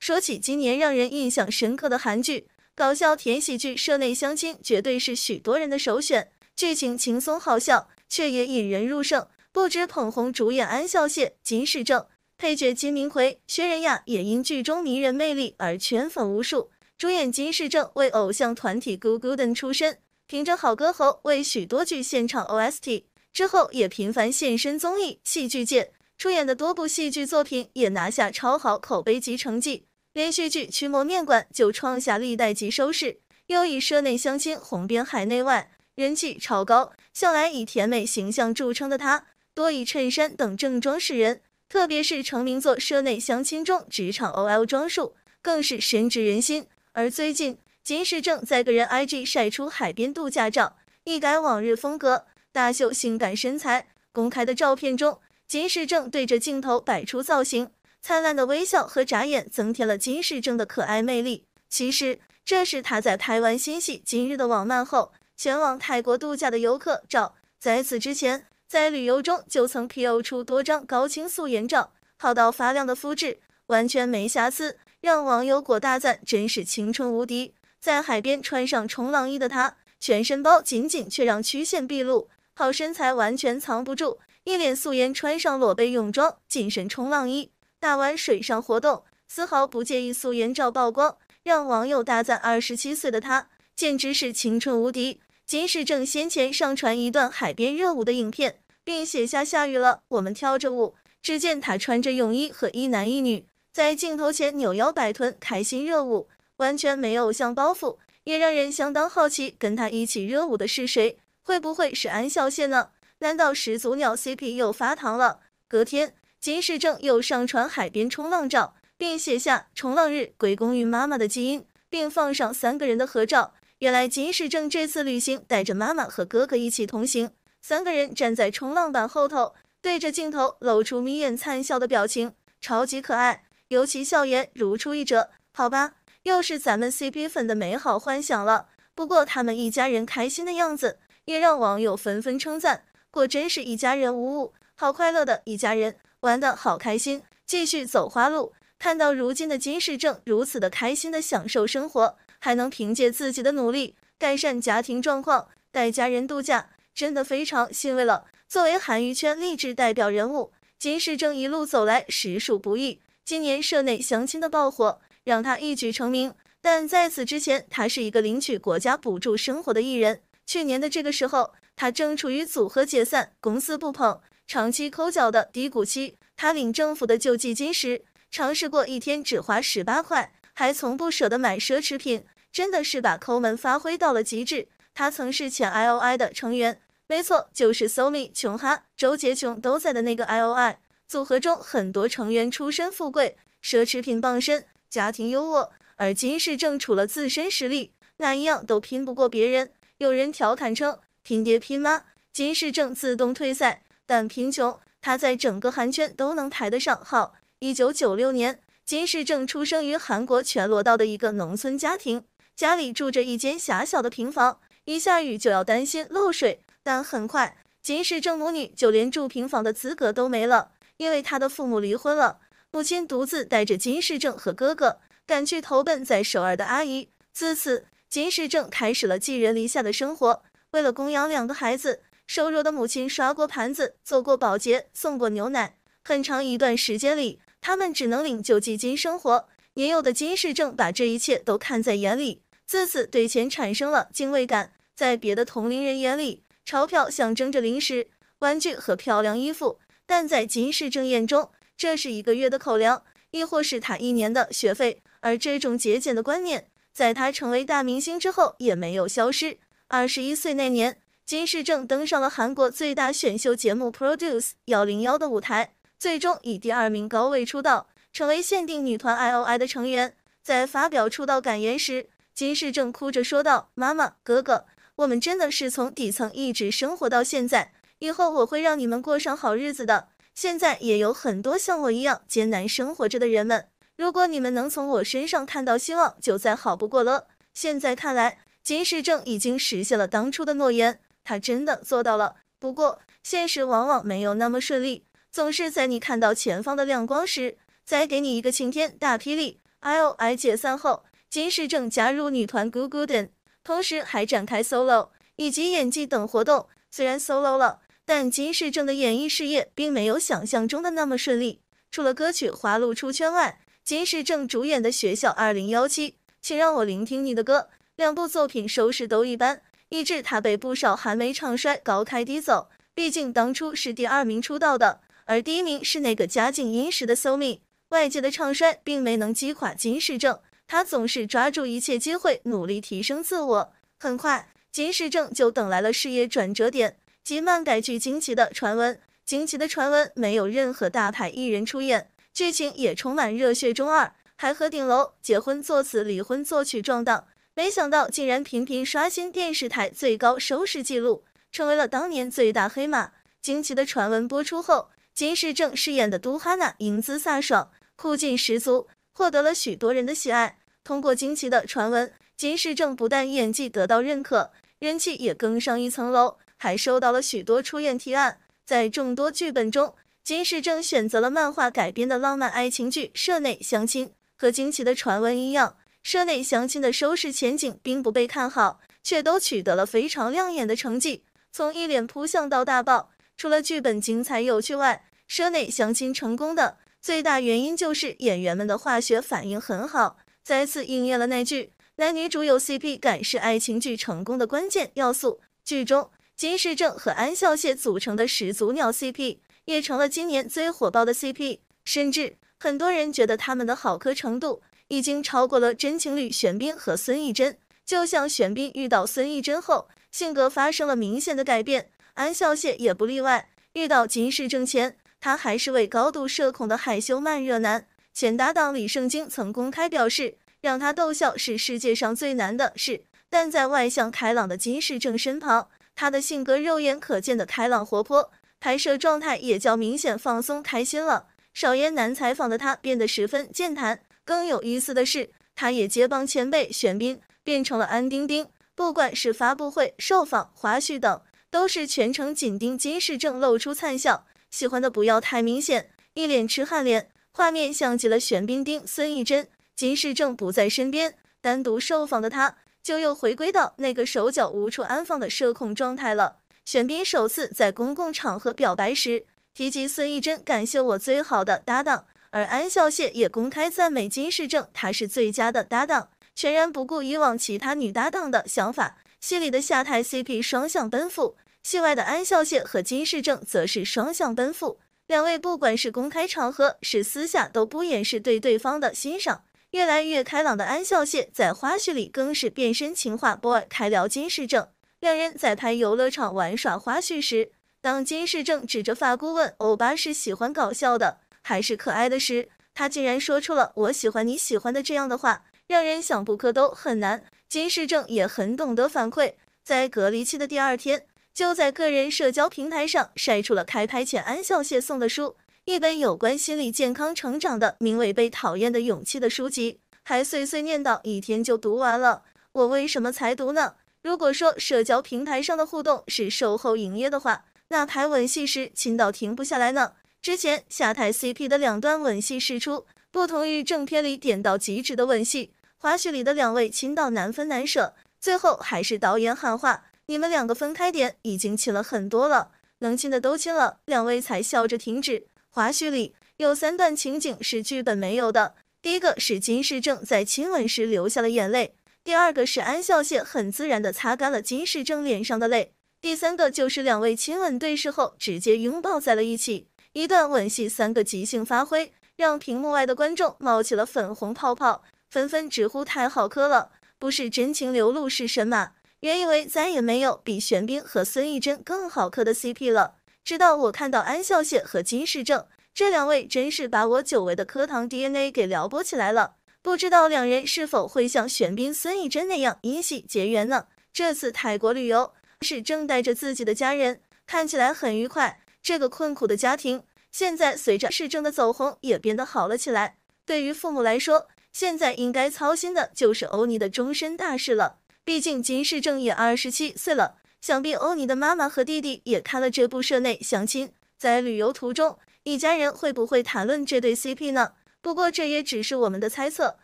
说起今年让人印象深刻的韩剧，搞笑甜喜剧《社内相亲》绝对是许多人的首选。剧情轻松好笑，却也引人入胜。不止捧红主演安孝燮、金世正，配角金明奎、薛仁雅也因剧中迷人魅力而圈粉无数。主演金世正为偶像团体 g u g u d n 出身，凭着好歌喉为许多剧献唱 OST，之后也频繁现身综艺、戏剧界，出演的多部戏剧作品也拿下超好口碑及成绩。连续剧《驱魔面馆》就创下历代级收视，又以《社内相亲》红遍海内外，人气超高。向来以甜美形象著称的她，多以衬衫等正装示人，特别是成名作《社内相亲》中职场 OL 装束，更是深植人心。而最近金时正，在个人 IG 晒出海边度假照，一改往日风格，大秀性感身材。公开的照片中，金时正对着镜头摆出造型。灿烂的微笑和眨眼增添了金世正的可爱魅力。其实这是她在台湾新戏《今日的网漫后前往泰国度假的游客照。在此之前，在旅游中就曾 PO 出多张高清素颜照，好到发亮的肤质完全没瑕疵，让网友果大赞真是青春无敌。在海边穿上冲浪衣的她，全身包紧紧却让曲线毕露，好身材完全藏不住。一脸素颜穿上裸背泳装，紧身冲浪衣。大玩水上活动，丝毫不介意素颜照曝光，让网友大赞二十七岁的他简直是青春无敌。金世正先前上传一段海边热舞的影片，并写下下雨了，我们跳着舞。只见他穿着泳衣和一男一女在镜头前扭腰摆臀，开心热舞，完全没有偶像包袱，也让人相当好奇跟他一起热舞的是谁，会不会是安孝燮呢？难道始祖鸟 CP 又发糖了？隔天。金始正又上传海边冲浪照，并写下冲浪日归功于妈妈的基因，并放上三个人的合照。原来金始正这次旅行带着妈妈和哥哥一起同行，三个人站在冲浪板后头，对着镜头露出眯眼灿笑的表情，超级可爱，尤其笑颜如出一辙。好吧，又是咱们 CP 粉的美好幻想了。不过他们一家人开心的样子，也让网友纷纷称赞，果真是一家人无误，好快乐的一家人。玩的好开心，继续走花路。看到如今的金世正如此的开心的享受生活，还能凭借自己的努力改善家庭状况，带家人度假，真的非常欣慰了。作为韩娱圈励志代表人物，金世正一路走来实属不易。今年社内相亲的爆火，让他一举成名。但在此之前，他是一个领取国家补助生活的艺人。去年的这个时候，他正处于组合解散，公司不捧。长期抠脚的低谷期，他领政府的救济金时，尝试过一天只花十八块，还从不舍得买奢侈品，真的是把抠门发挥到了极致。他曾是前 I O I 的成员，没错，就是 Somi、琼哈、周杰琼都在的那个 I O I 组合中，很多成员出身富贵，奢侈品傍身，家庭优渥。而金世正除了自身实力，哪一样都拼不过别人。有人调侃称：“拼爹拼妈，金世正自动退赛。”但贫穷，他在整个韩圈都能排得上号。一九九六年，金世正出生于韩国全罗道的一个农村家庭，家里住着一间狭小的平房，一下雨就要担心漏水。但很快，金世正母女就连住平房的资格都没了，因为他的父母离婚了，母亲独自带着金世正和哥哥，赶去投奔在首尔的阿姨。自此，金世正开始了寄人篱下的生活，为了供养两个孩子。瘦弱的母亲刷过盘子，做过保洁，送过牛奶。很长一段时间里，他们只能领救济金生活。年幼的金世正把这一切都看在眼里，自此对钱产生了敬畏感。在别的同龄人眼里，钞票象征着零食、玩具和漂亮衣服，但在金世正眼中，这是一个月的口粮，亦或是他一年的学费。而这种节俭的观念，在他成为大明星之后也没有消失。二十一岁那年。金世正登上了韩国最大选秀节目 Produce 幺零幺的舞台，最终以第二名高位出道，成为限定女团 I.O.I 的成员。在发表出道感言时，金世正哭着说道：“妈妈，哥哥，我们真的是从底层一直生活到现在，以后我会让你们过上好日子的。现在也有很多像我一样艰难生活着的人们，如果你们能从我身上看到希望，就再好不过了。”现在看来，金世正已经实现了当初的诺言。他真的做到了，不过现实往往没有那么顺利，总是在你看到前方的亮光时，再给你一个晴天大霹雳。L.I 解散后，金世正加入女团 g o g o d n 同时还展开 solo 以及演技等活动。虽然 solo 了，但金世正的演艺事业并没有想象中的那么顺利。除了歌曲《花路》出圈外，金世正主演的《学校2017》《请让我聆听你的歌》两部作品收视都一般。以致他被不少韩媒唱衰，高开低走。毕竟当初是第二名出道的，而第一名是那个家境殷实的 So Mi。外界的唱衰并没能击垮金时正，他总是抓住一切机会努力提升自我。很快，金时正就等来了事业转折点，即漫改剧《惊奇》的传闻。《惊奇》的传闻没有任何大牌艺人出演，剧情也充满热血中二，还和顶楼结婚作词、离婚作曲撞档。没想到竟然频频刷新电视台最高收视纪录，成为了当年最大黑马。《惊奇的传闻》播出后，金世正饰演的都哈娜英姿飒爽，酷劲十足，获得了许多人的喜爱。通过《惊奇的传闻》，金世正不但演技得到认可，人气也更上一层楼，还收到了许多出演提案。在众多剧本中，金世正选择了漫画改编的浪漫爱情剧《社内相亲》，和《惊奇的传闻》一样。《社内相亲》的收视前景并不被看好，却都取得了非常亮眼的成绩。从一脸扑向到大爆，除了剧本精彩有趣外，《社内相亲》成功的最大原因就是演员们的化学反应很好，再次应验了那句“男女主有 CP 感是爱情剧成功的关键要素”。剧中金世正和安孝燮组成的始祖鸟 CP 也成了今年最火爆的 CP，甚至很多人觉得他们的好磕程度。已经超过了真情侣玄彬和孙艺珍。就像玄彬遇到孙艺珍后，性格发生了明显的改变，安孝燮也不例外。遇到金世正前，他还是位高度社恐的害羞慢热男。前搭档李圣经曾公开表示，让他逗笑是世界上最难的事。但在外向开朗的金世正身旁，他的性格肉眼可见的开朗活泼，拍摄状态也较明显放松开心了。少言难采访的他变得十分健谈。更有意思的是，他也接棒前辈玄彬，变成了安丁丁。不管是发布会、受访、花絮等，都是全程紧盯金世正，露出灿笑。喜欢的不要太明显，一脸痴汉脸，画面像极了玄彬丁孙艺珍。金世正不在身边，单独受访的他，就又回归到那个手脚无处安放的社恐状态了。玄彬首次在公共场合表白时，提及孙艺珍，感谢我最好的搭档。而安孝燮也公开赞美金世正，他是最佳的搭档，全然不顾以往其他女搭档的想法。戏里的下台 CP 双向奔赴，戏外的安孝燮和金世正则是双向奔赴。两位不管是公开场合，是私下都不掩饰对对方的欣赏。越来越开朗的安孝燮在花絮里更是变身情话 boy 开聊金世正。两人在拍游乐场玩耍花絮时，当金世正指着发箍问欧巴是喜欢搞笑的。还是可爱的时，他竟然说出了“我喜欢你喜欢的”这样的话，让人想不磕都很难。金世正也很懂得反馈，在隔离期的第二天，就在个人社交平台上晒出了开拍前安笑谢送的书，一本有关心理健康成长的名为《被讨厌的勇气》的书籍，还碎碎念道：“一天就读完了，我为什么才读呢？”如果说社交平台上的互动是售后营业的话，那拍吻戏时亲到停不下来呢。之前下台 CP 的两段吻戏释出，不同于正片里点到极致的吻戏，花絮里的两位亲到难分难舍，最后还是导演喊话：“你们两个分开点，已经亲了很多了，能亲的都亲了。”两位才笑着停止。花絮里有三段情景是剧本没有的，第一个是金世正在亲吻时流下了眼泪，第二个是安孝燮很自然地擦干了金世正脸上的泪，第三个就是两位亲吻对视后直接拥抱在了一起。一段吻戏，三个即兴发挥，让屏幕外的观众冒起了粉红泡泡，纷纷直呼太好磕了，不是真情流露是神马？原以为再也没有比玄彬和孙艺珍更好磕的 CP 了，直到我看到安孝燮和金世正，这两位真是把我久违的磕糖 DNA 给撩拨起来了。不知道两人是否会像玄彬孙艺珍那样因戏结缘呢？这次泰国旅游是正带着自己的家人，看起来很愉快。这个困苦的家庭，现在随着市政的走红也变得好了起来。对于父母来说，现在应该操心的就是欧尼的终身大事了。毕竟金世正也二十七岁了，想必欧尼的妈妈和弟弟也看了这部社内相亲。在旅游途中，一家人会不会谈论这对 CP 呢？不过这也只是我们的猜测。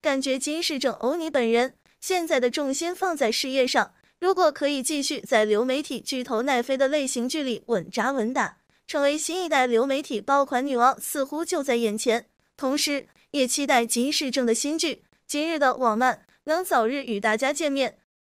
感觉金世正欧尼本人现在的重心放在事业上，如果可以继续在流媒体巨头奈飞的类型剧里稳扎稳打。成为新一代流媒体爆款女王似乎就在眼前，同时也期待金世正的新剧《今日的网漫》能早日与大家见面。